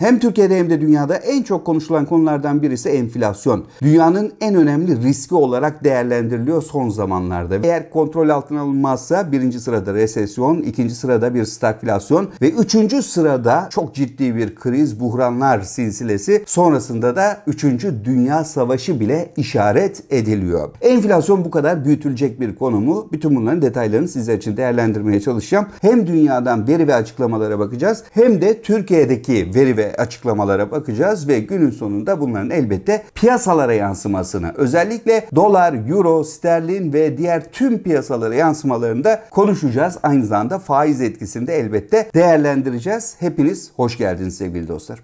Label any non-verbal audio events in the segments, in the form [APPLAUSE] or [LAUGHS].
Hem Türkiye'de hem de dünyada en çok konuşulan konulardan birisi enflasyon. Dünyanın en önemli riski olarak değerlendiriliyor son zamanlarda. Eğer kontrol altına alınmazsa birinci sırada resesyon, ikinci sırada bir stagflasyon ve üçüncü sırada çok ciddi bir kriz, buhranlar silsilesi sonrasında da üçüncü dünya savaşı bile işaret ediliyor. Enflasyon bu kadar büyütülecek bir konu mu? Bütün bunların detaylarını sizler için değerlendirmeye çalışacağım. Hem dünyadan veri ve açıklamalara bakacağız hem de Türkiye'deki veri ve açıklamalara bakacağız ve günün sonunda bunların elbette piyasalara yansımasını özellikle dolar, euro, sterlin ve diğer tüm piyasalara yansımalarını da konuşacağız. Aynı zamanda faiz etkisini de elbette değerlendireceğiz. Hepiniz hoş geldiniz sevgili dostlar.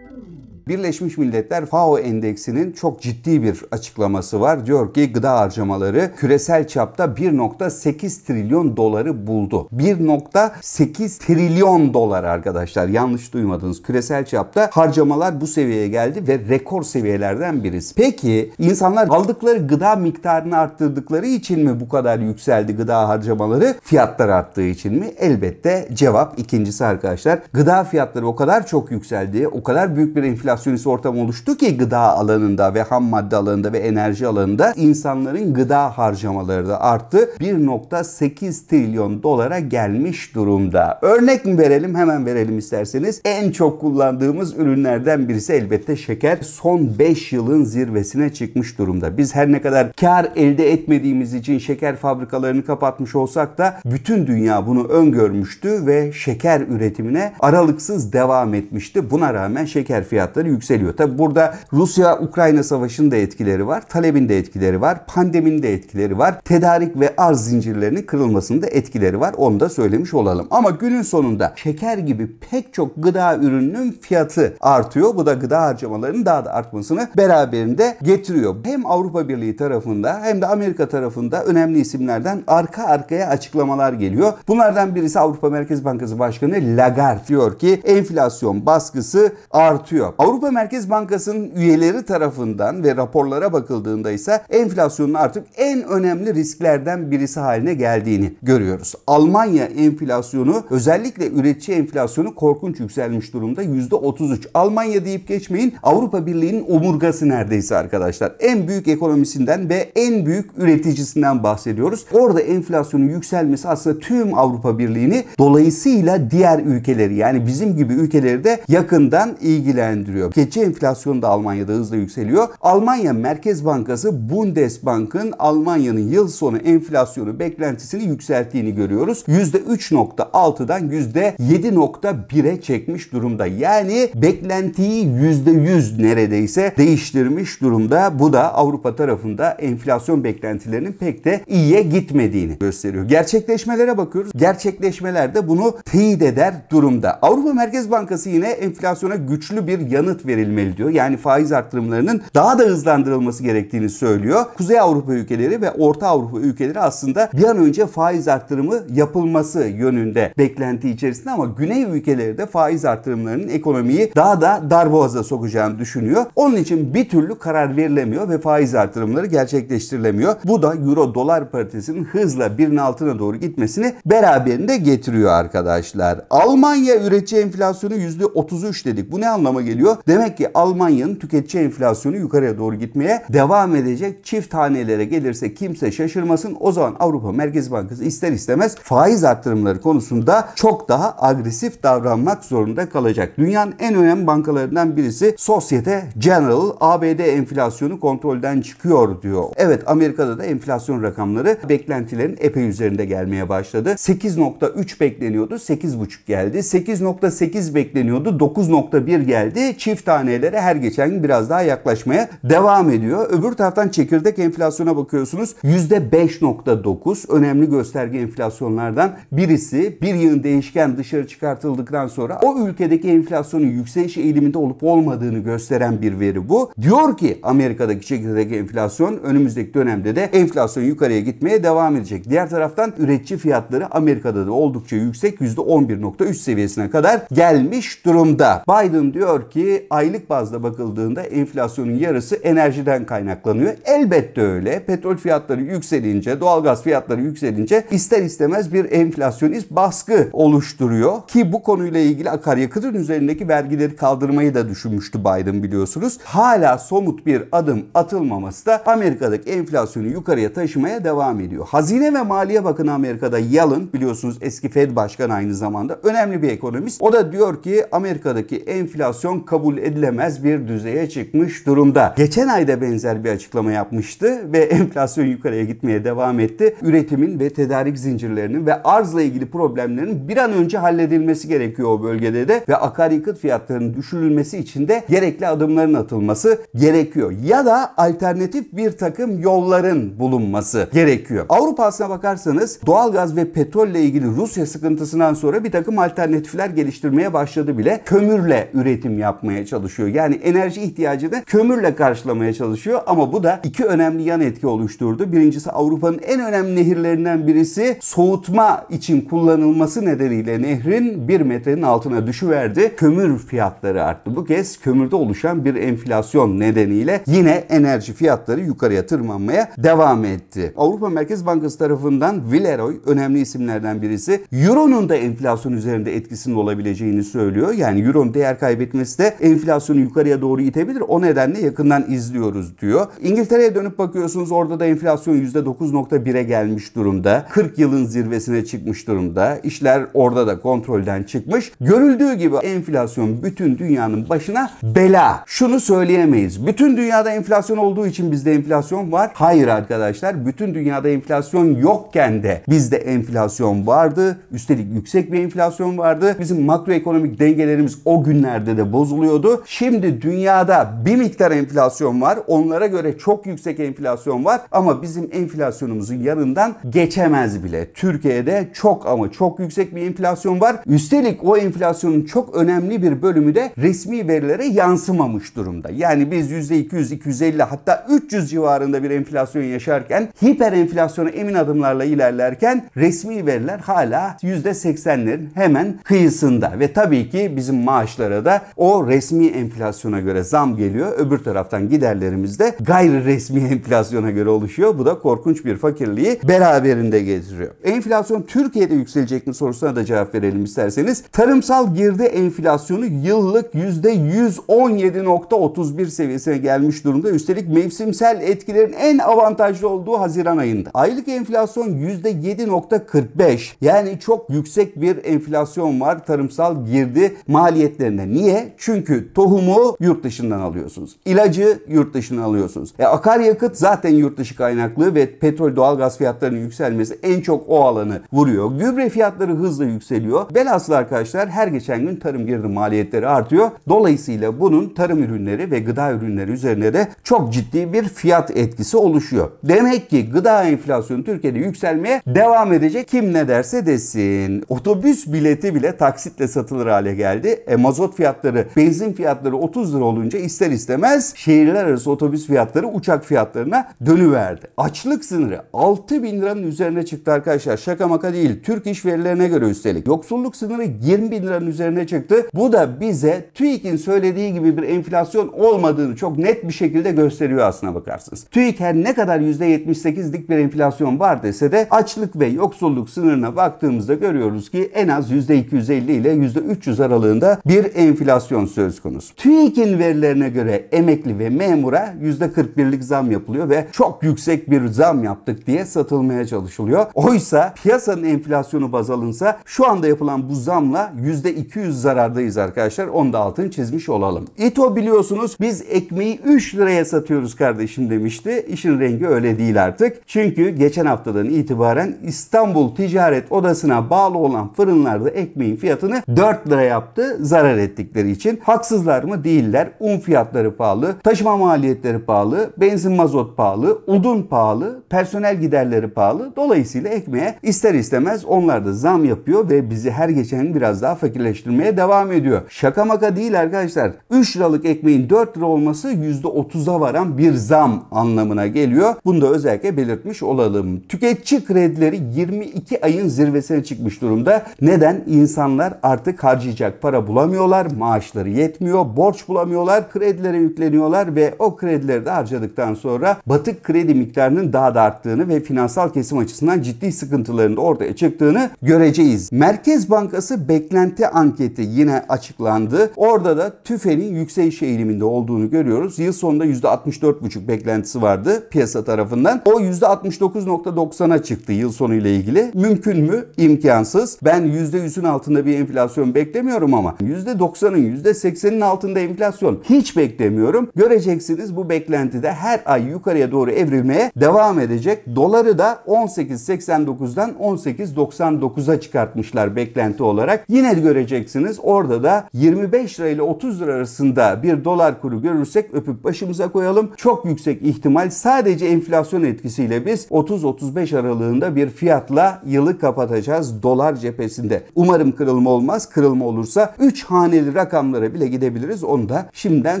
Birleşmiş Milletler FAO endeksinin çok ciddi bir açıklaması var. Diyor ki gıda harcamaları küresel çapta 1.8 trilyon doları buldu. 1.8 trilyon dolar arkadaşlar yanlış duymadınız. Küresel çapta harcamalar bu seviyeye geldi ve rekor seviyelerden birisi. Peki insanlar aldıkları gıda miktarını arttırdıkları için mi bu kadar yükseldi gıda harcamaları? Fiyatlar arttığı için mi? Elbette cevap ikincisi arkadaşlar. Gıda fiyatları o kadar çok yükseldi, o kadar büyük bir enflasyon enflasyonist ortam oluştu ki gıda alanında ve ham madde alanında ve enerji alanında insanların gıda harcamaları da arttı. 1.8 trilyon dolara gelmiş durumda. Örnek mi verelim? Hemen verelim isterseniz. En çok kullandığımız ürünlerden birisi elbette şeker. Son 5 yılın zirvesine çıkmış durumda. Biz her ne kadar kar elde etmediğimiz için şeker fabrikalarını kapatmış olsak da bütün dünya bunu öngörmüştü ve şeker üretimine aralıksız devam etmişti. Buna rağmen şeker fiyatları fiyatları yükseliyor. Tabi burada Rusya-Ukrayna savaşının da etkileri var. Talebin de etkileri var. Pandeminin de etkileri var. Tedarik ve arz zincirlerinin kırılmasında etkileri var. Onu da söylemiş olalım. Ama günün sonunda şeker gibi pek çok gıda ürününün fiyatı artıyor. Bu da gıda harcamalarının daha da artmasını beraberinde getiriyor. Hem Avrupa Birliği tarafında hem de Amerika tarafında önemli isimlerden arka arkaya açıklamalar geliyor. Bunlardan birisi Avrupa Merkez Bankası Başkanı Lagarde diyor ki enflasyon baskısı artıyor. Avrupa Avrupa Merkez Bankası'nın üyeleri tarafından ve raporlara bakıldığında ise enflasyonun artık en önemli risklerden birisi haline geldiğini görüyoruz. Almanya enflasyonu özellikle üretici enflasyonu korkunç yükselmiş durumda %33. Almanya deyip geçmeyin Avrupa Birliği'nin omurgası neredeyse arkadaşlar. En büyük ekonomisinden ve en büyük üreticisinden bahsediyoruz. Orada enflasyonun yükselmesi aslında tüm Avrupa Birliği'ni dolayısıyla diğer ülkeleri yani bizim gibi ülkeleri de yakından ilgilendiriyor oluyor. Gece enflasyonu da Almanya'da hızla yükseliyor. Almanya Merkez Bankası Bundesbank'ın Almanya'nın yıl sonu enflasyonu beklentisini yükselttiğini görüyoruz. %3.6'dan %7.1'e çekmiş durumda. Yani beklentiyi %100 neredeyse değiştirmiş durumda. Bu da Avrupa tarafında enflasyon beklentilerinin pek de iyiye gitmediğini gösteriyor. Gerçekleşmelere bakıyoruz. Gerçekleşmeler de bunu teyit eder durumda. Avrupa Merkez Bankası yine enflasyona güçlü bir yanı yanıt verilmeli diyor. Yani faiz arttırımlarının daha da hızlandırılması gerektiğini söylüyor. Kuzey Avrupa ülkeleri ve Orta Avrupa ülkeleri aslında bir an önce faiz arttırımı yapılması yönünde beklenti içerisinde ama Güney ülkeleri de faiz arttırımlarının ekonomiyi daha da darboğaza sokacağını düşünüyor. Onun için bir türlü karar verilemiyor ve faiz artırımları gerçekleştirilemiyor. Bu da euro dolar paritesinin hızla birin altına doğru gitmesini beraberinde getiriyor arkadaşlar. Almanya üretici enflasyonu %33 dedik. Bu ne anlama geliyor? Demek ki Almanya'nın tüketici enflasyonu yukarıya doğru gitmeye devam edecek. Çift tanelere gelirse kimse şaşırmasın. O zaman Avrupa Merkez Bankası ister istemez faiz arttırımları konusunda çok daha agresif davranmak zorunda kalacak. Dünyanın en önemli bankalarından birisi Societe General ABD enflasyonu kontrolden çıkıyor diyor. Evet Amerika'da da enflasyon rakamları beklentilerin epey üzerinde gelmeye başladı. 8.3 bekleniyordu 8.5 geldi. 8.8 bekleniyordu 9.1 geldi. Çin çift tanelere her geçen gün biraz daha yaklaşmaya devam ediyor. Öbür taraftan çekirdek enflasyona bakıyorsunuz. %5.9 önemli gösterge enflasyonlardan birisi. Bir yığın değişken dışarı çıkartıldıktan sonra o ülkedeki enflasyonun yükseliş eğiliminde olup olmadığını gösteren bir veri bu. Diyor ki Amerika'daki çekirdek enflasyon önümüzdeki dönemde de enflasyon yukarıya gitmeye devam edecek. Diğer taraftan üretici fiyatları Amerika'da da oldukça yüksek %11.3 seviyesine kadar gelmiş durumda. Biden diyor ki aylık bazda bakıldığında enflasyonun yarısı enerjiden kaynaklanıyor. Elbette öyle. Petrol fiyatları yükselince, doğalgaz fiyatları yükselince ister istemez bir enflasyonist baskı oluşturuyor. Ki bu konuyla ilgili akaryakıtın üzerindeki vergileri kaldırmayı da düşünmüştü Biden biliyorsunuz. Hala somut bir adım atılmaması da Amerika'daki enflasyonu yukarıya taşımaya devam ediyor. Hazine ve Maliye Bakanı Amerika'da Yalın biliyorsunuz eski Fed Başkanı aynı zamanda önemli bir ekonomist. O da diyor ki Amerika'daki enflasyon kabul kabul edilemez bir düzeye çıkmış durumda. Geçen ayda benzer bir açıklama yapmıştı ve [LAUGHS] enflasyon yukarıya gitmeye devam etti. Üretimin ve tedarik zincirlerinin ve arzla ilgili problemlerin bir an önce halledilmesi gerekiyor o bölgede de ve akaryakıt fiyatlarının düşürülmesi için de gerekli adımların atılması gerekiyor. Ya da alternatif bir takım yolların bulunması gerekiyor. Avrupa aslına bakarsanız doğalgaz ve petrolle ilgili Rusya sıkıntısından sonra bir takım alternatifler geliştirmeye başladı bile. Kömürle üretim yapmayı karşılamaya çalışıyor. Yani enerji ihtiyacını kömürle karşılamaya çalışıyor ama bu da iki önemli yan etki oluşturdu. Birincisi Avrupa'nın en önemli nehirlerinden birisi soğutma için kullanılması nedeniyle nehrin bir metrenin altına düşüverdi. Kömür fiyatları arttı. Bu kez kömürde oluşan bir enflasyon nedeniyle yine enerji fiyatları yukarıya tırmanmaya devam etti. Avrupa Merkez Bankası tarafından Villeroy önemli isimlerden birisi Euro'nun da enflasyon üzerinde etkisinin olabileceğini söylüyor. Yani Euro'nun değer kaybetmesi de enflasyonu yukarıya doğru itebilir. O nedenle yakından izliyoruz diyor. İngiltere'ye dönüp bakıyorsunuz orada da enflasyon %9.1'e gelmiş durumda. 40 yılın zirvesine çıkmış durumda. İşler orada da kontrolden çıkmış. Görüldüğü gibi enflasyon bütün dünyanın başına bela. Şunu söyleyemeyiz. Bütün dünyada enflasyon olduğu için bizde enflasyon var. Hayır arkadaşlar. Bütün dünyada enflasyon yokken de bizde enflasyon vardı. Üstelik yüksek bir enflasyon vardı. Bizim makroekonomik dengelerimiz o günlerde de bozuluyor oluyordu. Şimdi dünyada bir miktar enflasyon var. Onlara göre çok yüksek enflasyon var ama bizim enflasyonumuzun yanından geçemez bile. Türkiye'de çok ama çok yüksek bir enflasyon var. Üstelik o enflasyonun çok önemli bir bölümü de resmi verilere yansımamış durumda. Yani biz %200, 250 hatta 300 civarında bir enflasyon yaşarken hiper enflasyona emin adımlarla ilerlerken resmi veriler hala %80'lerin hemen kıyısında ve tabii ki bizim maaşlara da o resmi resmi enflasyona göre zam geliyor. Öbür taraftan giderlerimiz de gayri resmi [LAUGHS] enflasyona göre oluşuyor. Bu da korkunç bir fakirliği beraberinde getiriyor. Enflasyon Türkiye'de yükselecek mi sorusuna da cevap verelim isterseniz. Tarımsal girdi enflasyonu yıllık %117.31 seviyesine gelmiş durumda. Üstelik mevsimsel etkilerin en avantajlı olduğu Haziran ayında. Aylık enflasyon %7.45. Yani çok yüksek bir enflasyon var tarımsal girdi maliyetlerine. Niye? Çünkü çünkü tohumu yurt dışından alıyorsunuz. İlacı yurt dışından alıyorsunuz. E, akaryakıt zaten yurt dışı kaynaklı ve petrol doğalgaz fiyatlarının yükselmesi en çok o alanı vuruyor. Gübre fiyatları hızla yükseliyor. Velhasıl arkadaşlar her geçen gün tarım girdi maliyetleri artıyor. Dolayısıyla bunun tarım ürünleri ve gıda ürünleri üzerine de çok ciddi bir fiyat etkisi oluşuyor. Demek ki gıda enflasyonu Türkiye'de yükselmeye devam edecek. Kim ne derse desin. Otobüs bileti bile taksitle satılır hale geldi. E, mazot fiyatları, benzin benzin fiyatları 30 lira olunca ister istemez şehirler arası otobüs fiyatları uçak fiyatlarına dönüverdi. Açlık sınırı 6 bin liranın üzerine çıktı arkadaşlar. Şaka maka değil. Türk iş verilerine göre üstelik. Yoksulluk sınırı 20 bin liranın üzerine çıktı. Bu da bize TÜİK'in söylediği gibi bir enflasyon olmadığını çok net bir şekilde gösteriyor aslına bakarsınız. TÜİK her ne kadar %78'lik bir enflasyon var dese de açlık ve yoksulluk sınırına baktığımızda görüyoruz ki en az %250 ile %300 aralığında bir enflasyon söz söz konusu. TÜİK'in verilerine göre emekli ve memura %41'lik zam yapılıyor ve çok yüksek bir zam yaptık diye satılmaya çalışılıyor. Oysa piyasanın enflasyonu baz alınsa şu anda yapılan bu zamla %200 zarardayız arkadaşlar. Onu da altını çizmiş olalım. İTO biliyorsunuz biz ekmeği 3 liraya satıyoruz kardeşim demişti. İşin rengi öyle değil artık. Çünkü geçen haftadan itibaren İstanbul Ticaret Odası'na bağlı olan fırınlarda ekmeğin fiyatını 4 lira yaptı zarar ettikleri için. Hak Haksızlar mı? Değiller. Un fiyatları pahalı, taşıma maliyetleri pahalı, benzin mazot pahalı, odun pahalı, personel giderleri pahalı. Dolayısıyla ekmeğe ister istemez onlar da zam yapıyor ve bizi her geçen gün biraz daha fakirleştirmeye devam ediyor. Şaka maka değil arkadaşlar. 3 liralık ekmeğin 4 lira olması %30'a varan bir zam anlamına geliyor. Bunu da özellikle belirtmiş olalım. Tüketici kredileri 22 ayın zirvesine çıkmış durumda. Neden? İnsanlar artık harcayacak para bulamıyorlar. Maaşları yetmiyor, borç bulamıyorlar, kredilere yükleniyorlar ve o kredileri de harcadıktan sonra batık kredi miktarının daha da arttığını ve finansal kesim açısından ciddi sıkıntıların da ortaya çıktığını göreceğiz. Merkez Bankası beklenti anketi yine açıklandı. Orada da TÜFE'nin yükseliş eğiliminde olduğunu görüyoruz. Yıl sonunda %64,5 beklentisi vardı piyasa tarafından. O %69.90'a çıktı yıl sonu ile ilgili. Mümkün mü? İmkansız. Ben %100'ün altında bir enflasyon beklemiyorum ama %90'ın %80 %80'in altında enflasyon. Hiç beklemiyorum. Göreceksiniz bu beklentide her ay yukarıya doğru evrilmeye devam edecek. Doları da 18.89'dan 18.99'a çıkartmışlar beklenti olarak. Yine göreceksiniz orada da 25 lira ile 30 lira arasında bir dolar kuru görürsek öpüp başımıza koyalım. Çok yüksek ihtimal sadece enflasyon etkisiyle biz 30-35 aralığında bir fiyatla yılı kapatacağız dolar cephesinde. Umarım kırılma olmaz. Kırılma olursa 3 haneli rakamlara bile de gidebiliriz. Onu da şimdiden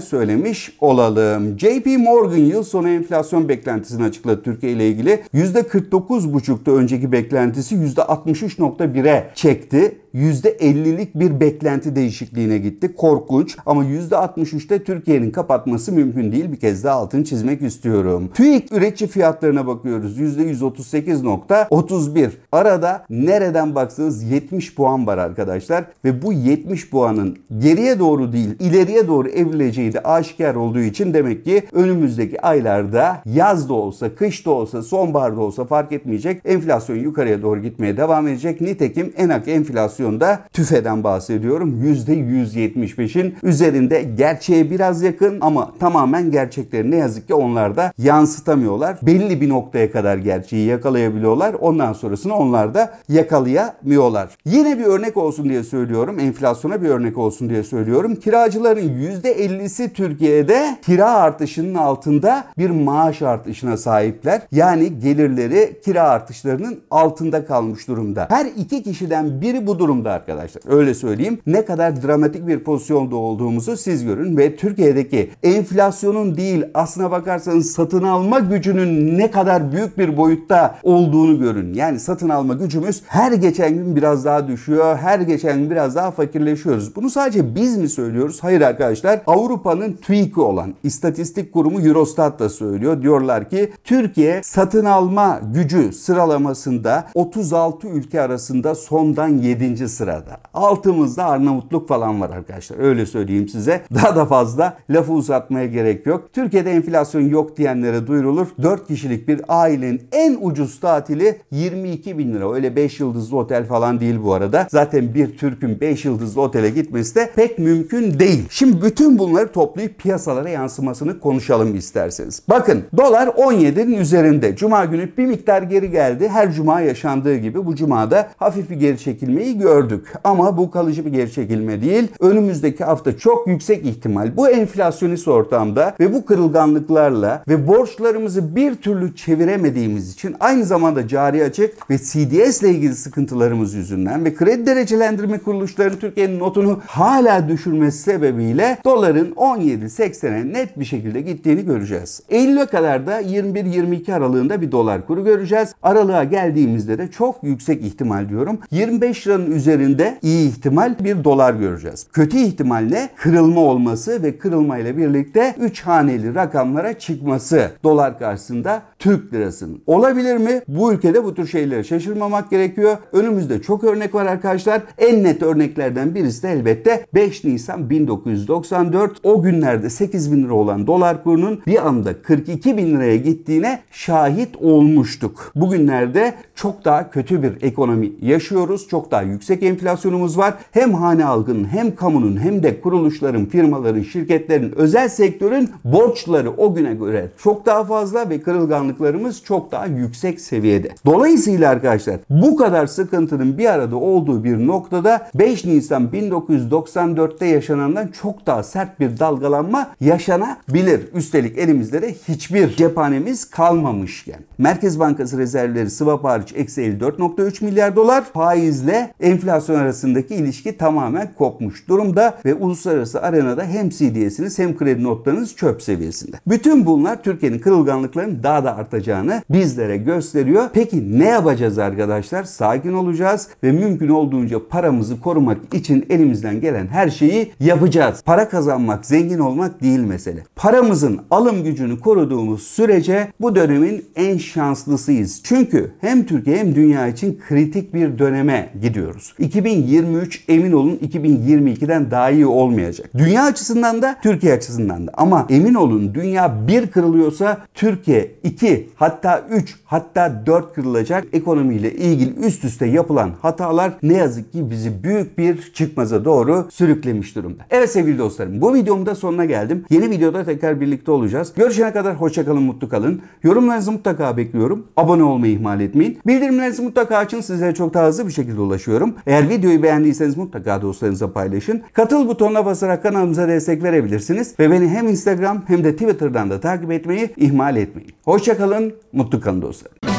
söylemiş olalım. JP Morgan yıl sonu enflasyon beklentisini açıkladı Türkiye ile ilgili. %49,5'ta önceki beklentisi %63,1'e çekti. %50'lik bir beklenti değişikliğine gitti. Korkunç ama %63'te Türkiye'nin kapatması mümkün değil. Bir kez daha altını çizmek istiyorum. TÜİK üretici fiyatlarına bakıyoruz. %138.31. Arada nereden baksanız 70 puan var arkadaşlar ve bu 70 puanın geriye doğru doğru değil ileriye doğru evrileceği de aşikar olduğu için demek ki önümüzdeki aylarda yaz da olsa, kış da olsa, sonbahar da olsa fark etmeyecek. Enflasyon yukarıya doğru gitmeye devam edecek. Nitekim enak enflasyonda tüfeden bahsediyorum. %175'in üzerinde gerçeğe biraz yakın ama tamamen gerçekleri ne yazık ki onlar da yansıtamıyorlar. Belli bir noktaya kadar gerçeği yakalayabiliyorlar. Ondan sonrasını onlar da yakalayamıyorlar. Yine bir örnek olsun diye söylüyorum. Enflasyona bir örnek olsun diye söylüyorum kiracıların %50'si Türkiye'de kira artışının altında bir maaş artışına sahipler. Yani gelirleri kira artışlarının altında kalmış durumda. Her iki kişiden biri bu durumda arkadaşlar. Öyle söyleyeyim. Ne kadar dramatik bir pozisyonda olduğumuzu siz görün ve Türkiye'deki enflasyonun değil aslına bakarsanız satın alma gücünün ne kadar büyük bir boyutta olduğunu görün. Yani satın alma gücümüz her geçen gün biraz daha düşüyor. Her geçen gün biraz daha fakirleşiyoruz. Bunu sadece biz mi söylüyoruz? söylüyoruz. Hayır arkadaşlar Avrupa'nın TÜİK'i olan istatistik kurumu Eurostat da söylüyor. Diyorlar ki Türkiye satın alma gücü sıralamasında 36 ülke arasında sondan 7. sırada. Altımızda Arnavutluk falan var arkadaşlar. Öyle söyleyeyim size. [LAUGHS] Daha da fazla lafı uzatmaya gerek yok. Türkiye'de enflasyon yok diyenlere duyurulur. 4 kişilik bir ailenin en ucuz tatili 22 bin lira. Öyle 5 yıldızlı otel falan değil bu arada. Zaten bir Türk'ün 5 yıldızlı otele gitmesi de pek mümkün mümkün değil. Şimdi bütün bunları toplayıp piyasalara yansımasını konuşalım isterseniz. Bakın dolar 17'nin üzerinde. Cuma günü bir miktar geri geldi. Her cuma yaşandığı gibi bu cumada hafif bir geri çekilmeyi gördük. Ama bu kalıcı bir geri çekilme değil. Önümüzdeki hafta çok yüksek ihtimal bu enflasyonist ortamda ve bu kırılganlıklarla ve borçlarımızı bir türlü çeviremediğimiz için aynı zamanda cari açık ve CDS ile ilgili sıkıntılarımız yüzünden ve kredi derecelendirme kuruluşları Türkiye'nin notunu hala düşürmesi yükselmesi sebebiyle doların 17.80'e net bir şekilde gittiğini göreceğiz. Eylül'e kadar da 21-22 aralığında bir dolar kuru göreceğiz. Aralığa geldiğimizde de çok yüksek ihtimal diyorum. 25 liranın üzerinde iyi ihtimal bir dolar göreceğiz. Kötü ihtimal ne? Kırılma olması ve kırılmayla birlikte 3 haneli rakamlara çıkması dolar karşısında Türk lirasının. Olabilir mi? Bu ülkede bu tür şeylere şaşırmamak gerekiyor. Önümüzde çok örnek var arkadaşlar. En net örneklerden birisi de elbette 5 Nisan Nisan 1994 o günlerde 8 bin lira olan dolar kurunun bir anda 42 bin liraya gittiğine şahit olmuştuk. Bugünlerde çok daha kötü bir ekonomi yaşıyoruz. Çok daha yüksek enflasyonumuz var. Hem hane halkının hem kamunun hem de kuruluşların, firmaların, şirketlerin, özel sektörün borçları o güne göre çok daha fazla ve kırılganlıklarımız çok daha yüksek seviyede. Dolayısıyla arkadaşlar bu kadar sıkıntının bir arada olduğu bir noktada 5 Nisan 1994'te yaşanmıştı yaşanandan çok daha sert bir dalgalanma yaşanabilir. Üstelik elimizde de hiçbir cephanemiz kalmamışken. Merkez Bankası rezervleri swap hariç eksi 54.3 milyar dolar. Faizle enflasyon arasındaki ilişki tamamen kopmuş durumda ve uluslararası arenada hem CDS'iniz hem kredi notlarınız çöp seviyesinde. Bütün bunlar Türkiye'nin kırılganlıklarının daha da artacağını bizlere gösteriyor. Peki ne yapacağız arkadaşlar? Sakin olacağız ve mümkün olduğunca paramızı korumak için elimizden gelen her şeyi yapacağız. Para kazanmak, zengin olmak değil mesele. Paramızın alım gücünü koruduğumuz sürece bu dönemin en şanslısıyız. Çünkü hem Türkiye hem dünya için kritik bir döneme gidiyoruz. 2023 emin olun 2022'den daha iyi olmayacak. Dünya açısından da Türkiye açısından da. Ama emin olun dünya bir kırılıyorsa Türkiye 2 hatta 3 hatta 4 kırılacak. Ekonomiyle ilgili üst üste yapılan hatalar ne yazık ki bizi büyük bir çıkmaza doğru sürüklemiştir durumda. Evet sevgili dostlarım bu videomda sonuna geldim. Yeni videoda tekrar birlikte olacağız. Görüşene kadar hoşçakalın, mutlu kalın. Yorumlarınızı mutlaka bekliyorum. Abone olmayı ihmal etmeyin. Bildirimlerinizi mutlaka açın. Sizlere çok daha hızlı bir şekilde ulaşıyorum. Eğer videoyu beğendiyseniz mutlaka dostlarınıza paylaşın. Katıl butonuna basarak kanalımıza destek verebilirsiniz. Ve beni hem Instagram hem de Twitter'dan da takip etmeyi ihmal etmeyin. Hoşçakalın, mutlu kalın dostlarım.